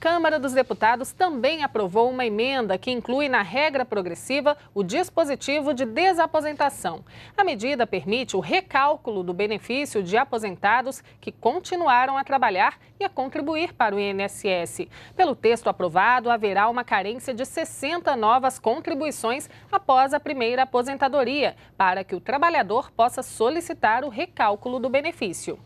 Câmara dos Deputados também aprovou uma emenda que inclui na regra progressiva o dispositivo de desaposentação. A medida permite o recálculo do benefício de aposentados que continuaram a trabalhar e a contribuir para o INSS. Pelo texto aprovado, haverá uma carência de 60 novas contribuições após a primeira aposentadoria, para que o trabalhador possa solicitar o recálculo do benefício.